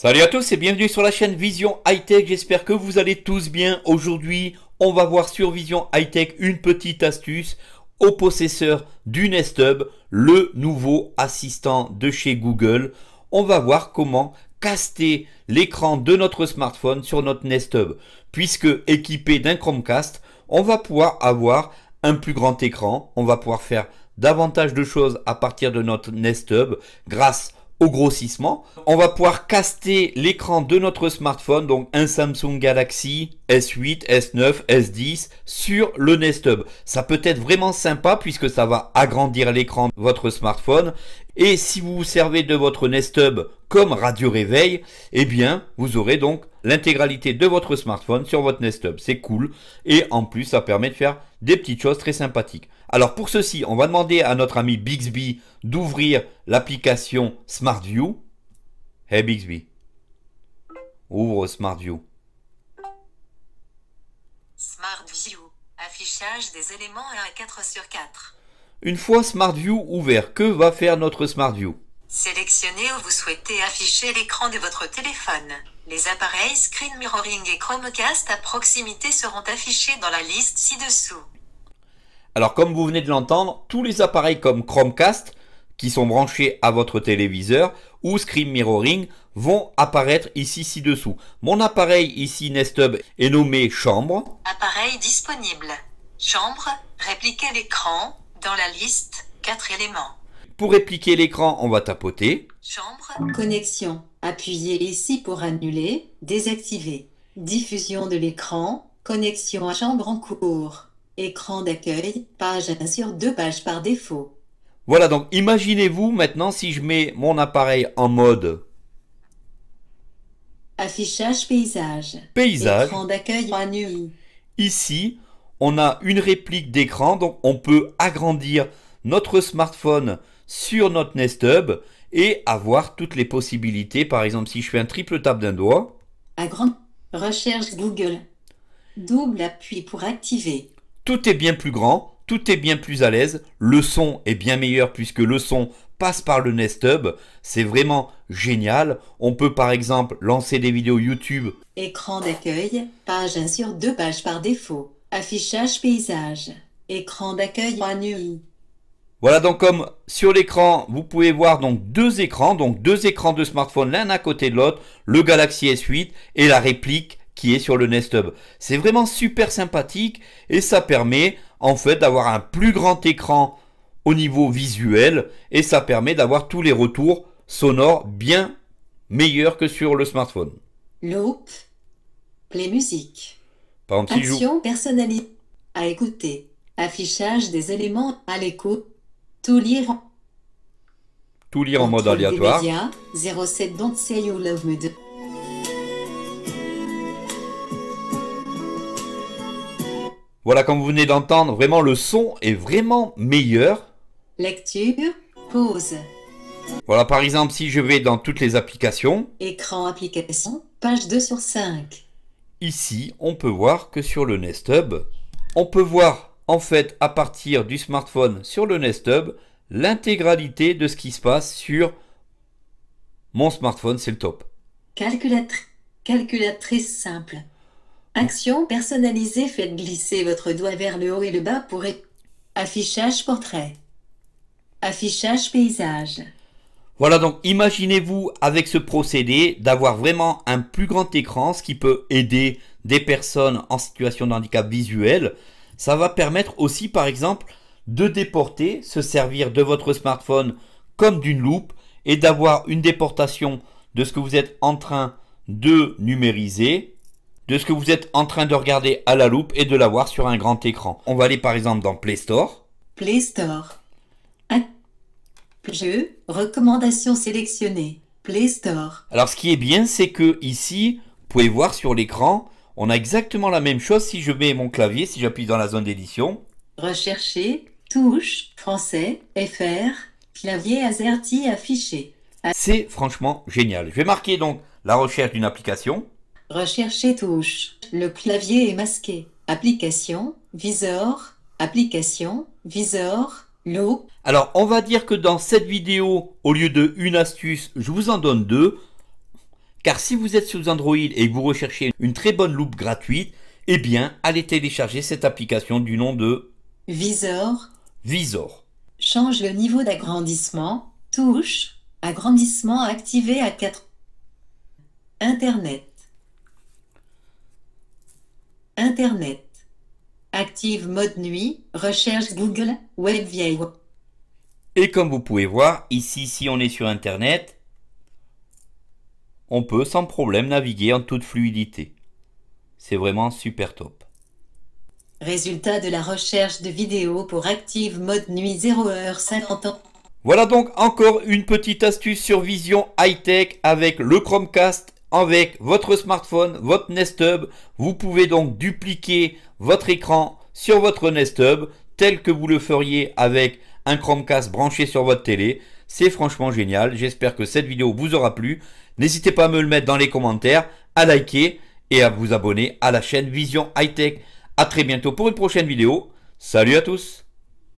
Salut à tous et bienvenue sur la chaîne Vision High Tech. J'espère que vous allez tous bien. Aujourd'hui, on va voir sur Vision High Tech une petite astuce au possesseur du Nest Hub, le nouveau assistant de chez Google. On va voir comment caster l'écran de notre smartphone sur notre Nest Hub. Puisque équipé d'un Chromecast, on va pouvoir avoir un plus grand écran. On va pouvoir faire davantage de choses à partir de notre Nest Hub grâce au grossissement. On va pouvoir caster l'écran de notre smartphone, donc un Samsung Galaxy S8, S9, S10 sur le Nest Hub. Ça peut être vraiment sympa puisque ça va agrandir l'écran de votre smartphone. Et si vous vous servez de votre Nest Hub comme radio réveil, eh bien, vous aurez donc l'intégralité de votre smartphone sur votre Nest Hub. C'est cool. Et en plus, ça permet de faire des petites choses très sympathiques. Alors pour ceci, on va demander à notre ami Bixby d'ouvrir l'application SmartView. Hey Bixby, ouvre SmartView. SmartView, affichage des éléments 1 à 4 sur 4. Une fois SmartView ouvert, que va faire notre SmartView Sélectionnez où vous souhaitez afficher l'écran de votre téléphone. Les appareils Screen Mirroring et Chromecast à proximité seront affichés dans la liste ci-dessous. Alors comme vous venez de l'entendre, tous les appareils comme Chromecast qui sont branchés à votre téléviseur ou Screen Mirroring vont apparaître ici ci-dessous. Mon appareil ici Nest Hub est nommé chambre. Appareil disponible. Chambre, répliquer l'écran dans la liste 4 éléments. Pour répliquer l'écran, on va tapoter. Chambre. Connexion. Appuyez ici pour annuler, désactiver. Diffusion de l'écran. Connexion à chambre en cours. Écran d'accueil. Page sur deux pages par défaut. Voilà, donc imaginez-vous maintenant si je mets mon appareil en mode Affichage paysage. Paysage. Écran d'accueil annulé. Ici, on a une réplique d'écran, donc on peut agrandir notre smartphone sur notre Nest Hub et avoir toutes les possibilités. Par exemple, si je fais un triple tap d'un doigt. À grande recherche Google. Double appui pour activer. Tout est bien plus grand, tout est bien plus à l'aise. Le son est bien meilleur puisque le son passe par le Nest Hub. C'est vraiment génial. On peut par exemple lancer des vidéos YouTube. Écran d'accueil, page 1 sur 2 pages par défaut. Affichage paysage. Écran d'accueil en voilà donc comme sur l'écran, vous pouvez voir donc deux écrans, donc deux écrans de smartphone l'un à côté de l'autre, le Galaxy S8 et la réplique qui est sur le Nest Hub. C'est vraiment super sympathique et ça permet en fait d'avoir un plus grand écran au niveau visuel et ça permet d'avoir tous les retours sonores bien meilleurs que sur le smartphone. Loop, Play Music, Action à écouter, affichage des éléments à l'écoute. Tout lire en... Tout lire en mode aléatoire. Voilà, comme vous venez d'entendre, vraiment le son est vraiment meilleur. Lecture, pause. Voilà, par exemple, si je vais dans toutes les applications. Écran application, page 2 sur 5. Ici, on peut voir que sur le Nest Hub, on peut voir en fait à partir du smartphone sur le Nest Hub l'intégralité de ce qui se passe sur mon smartphone, c'est le top. calculatrice simple. Action personnalisée, faites glisser votre doigt vers le haut et le bas pour affichage portrait. Affichage paysage. Voilà donc imaginez-vous avec ce procédé d'avoir vraiment un plus grand écran, ce qui peut aider des personnes en situation de handicap visuel, ça va permettre aussi par exemple de déporter, se servir de votre smartphone comme d'une loupe et d'avoir une déportation de ce que vous êtes en train de numériser, de ce que vous êtes en train de regarder à la loupe et de l'avoir sur un grand écran. On va aller par exemple dans Play Store. Play Store. Jeu, recommandation sélectionnée. Play Store. Alors ce qui est bien, c'est que ici, vous pouvez voir sur l'écran on a exactement la même chose si je mets mon clavier, si j'appuie dans la zone d'édition. Rechercher, touche, français, FR, clavier AZERTY affiché. Ah. C'est franchement génial. Je vais marquer donc la recherche d'une application. Rechercher touche. Le clavier est masqué. Application, visor, application, visor, loup. Alors, on va dire que dans cette vidéo, au lieu de une astuce, je vous en donne deux. Car si vous êtes sous Android et que vous recherchez une très bonne loupe gratuite, eh bien, allez télécharger cette application du nom de Visor. Visor. Change le niveau d'agrandissement. Touche. Agrandissement activé à 4. Internet. Internet. Active mode nuit, recherche Google, Web WebView. Et comme vous pouvez voir, ici, si on est sur Internet, on peut sans problème naviguer en toute fluidité. C'est vraiment super top. Résultat de la recherche de vidéos pour Active Mode Nuit 0h50 Voilà donc encore une petite astuce sur Vision High-Tech avec le Chromecast, avec votre smartphone, votre Nest Hub. Vous pouvez donc dupliquer votre écran sur votre Nest Hub tel que vous le feriez avec un Chromecast branché sur votre télé. C'est franchement génial. J'espère que cette vidéo vous aura plu. N'hésitez pas à me le mettre dans les commentaires, à liker et à vous abonner à la chaîne Vision High Tech. À très bientôt pour une prochaine vidéo. Salut à tous